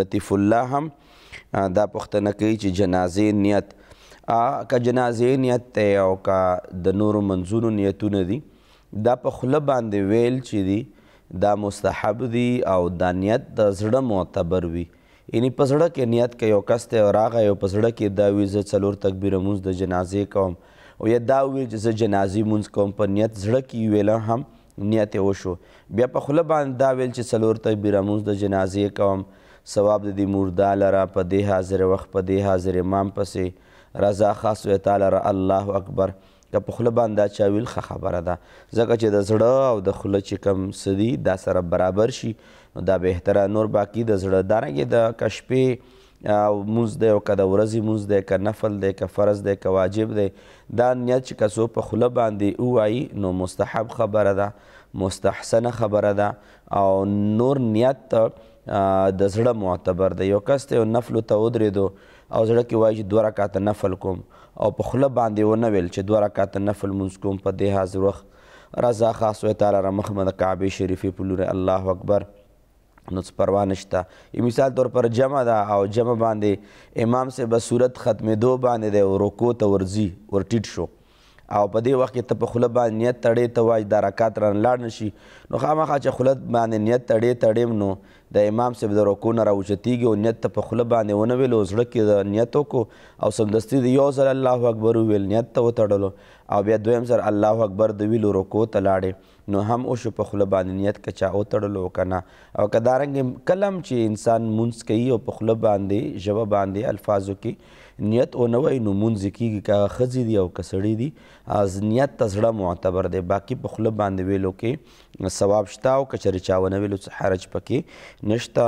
لطیف الله هم دا پوښتنه کوي چې جنازې نیت که جنازې نیت دی او که د نورو منځونو نیتونه دي دا په خوله باندې ویل چې دي دا مستحب دي او دا نیت د زړه معتبر وي یعنی په زړه کې نیت کوي یو کس دی او راغی او په زړه کې دا وي زه څلور تکبیره مونځ د جنازې کوم او یا دا ویل چې زه جنازې مونځ کوم په نیت زړه کې ویله هم نیت یې وشو بیا په خوله باندې دا ویل چې څلور تکبیره مونځ د جنازې کوم ثواب د دې مردا لره په دې حاضر وخت په دې حاضر امام پسې رضا خاص وی تعالی را الله اکبر که په خوله باندې دا چا ویل ښه خبره ده ځکه چې د زړه او د خوله چې کوم څه دا سره برابر شي نو دا بهتره نور باقي د زړه دارنګې د دا که شپې او مونځ دی او که د ورځې مونځ دی که نفل دی که فرض دی که واجب دی دا نیت چې که څوک په خوله باندې ووایي نو مستحب خبره ده مستحسنه خبره ده او نور نیت د زړه معتبر دی یو کس ته نفل ته ودرېدو او زړه کې وایي چې دوه رکعاته نفل کوم او په خوله باندې ونه ویل چې دوه رکعاته نفل مونځ کوم په دې حاضر وخت رضا خاص و تعالی را مخمه د کعبې شریفې په لورې الله اکبر نو څه پروا نشته یو مثال طور پر جمع ده او جمع باندې امام سے به صورت ختمېدو باندې دی او رکو ته ورځي ورټیټ شو او په دې وخت کې ته په خوله باندې نیت تړې ته وایي دا رکعات رانه لاړ نه شي نو خامخا چې خوله باندې نیت تړې تړې نو د امام صاحب د رکوع نه راوچتیږي او نیت ته په خوله باندې ونه ویل او زړه کې د نیت وکړو او سمدستي د یو ځل الله اکبر وویل نیت ته وتړلو او بیا دویم ځل الله اکبر د ویلو رکوع ته لاړې نو هم وشو په خوله باندې نیت که چا وتړلو که نه او که دارنګې کلم چې انسان مونځ کوي او په خوله باندې ژبه باندې الفاظو کې نیت او نه وایي نو مونځ کېږي که هغه ښځې دي او که سړي دي از نیت ته زړه معتبر دی باقي په خوله باندې ویلو کې ثواب شته او که چېرې چا ونه ویلو څه حرج پکې nesta